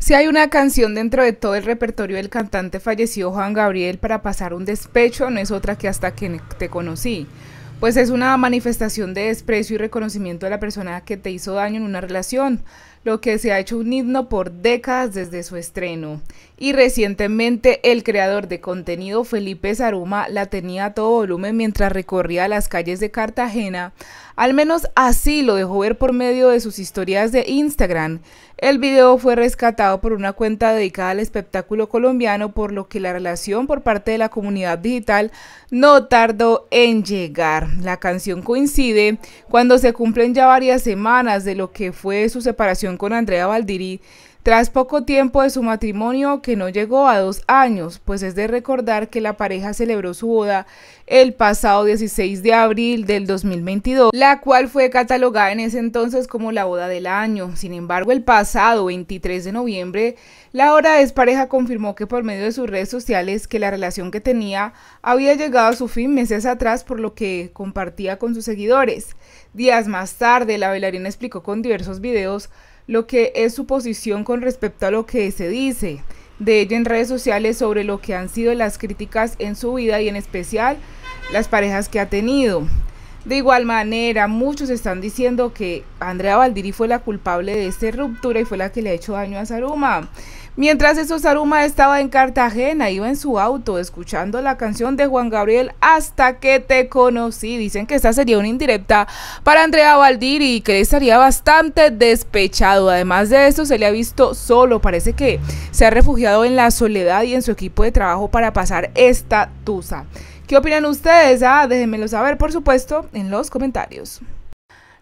Si hay una canción dentro de todo el repertorio del cantante fallecido Juan Gabriel para pasar un despecho, no es otra que hasta que te conocí, pues es una manifestación de desprecio y reconocimiento de la persona que te hizo daño en una relación lo que se ha hecho un himno por décadas desde su estreno. Y recientemente el creador de contenido Felipe Zaruma la tenía a todo volumen mientras recorría las calles de Cartagena, al menos así lo dejó ver por medio de sus historias de Instagram. El video fue rescatado por una cuenta dedicada al espectáculo colombiano, por lo que la relación por parte de la comunidad digital no tardó en llegar. La canción coincide cuando se cumplen ya varias semanas de lo que fue su separación con Andrea Valdirí tras poco tiempo de su matrimonio que no llegó a dos años, pues es de recordar que la pareja celebró su boda el pasado 16 de abril del 2022, la cual fue catalogada en ese entonces como la boda del año. Sin embargo, el pasado 23 de noviembre, la hora es pareja confirmó que por medio de sus redes sociales que la relación que tenía había llegado a su fin meses atrás por lo que compartía con sus seguidores. Días más tarde, la bailarina explicó con diversos videos lo que es su posición con respecto a lo que se dice de ella en redes sociales sobre lo que han sido las críticas en su vida y en especial las parejas que ha tenido. De igual manera, muchos están diciendo que Andrea Valdiri fue la culpable de esta ruptura y fue la que le ha hecho daño a Saruma. Mientras eso, Saruma estaba en Cartagena, iba en su auto escuchando la canción de Juan Gabriel Hasta que te conocí. Dicen que esta sería una indirecta para Andrea Valdiri y que estaría bastante despechado. Además de eso, se le ha visto solo. Parece que se ha refugiado en la soledad y en su equipo de trabajo para pasar esta tusa. ¿Qué opinan ustedes? Ah, déjenmelo saber, por supuesto, en los comentarios.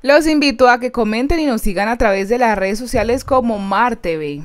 Los invito a que comenten y nos sigan a través de las redes sociales como MarTV.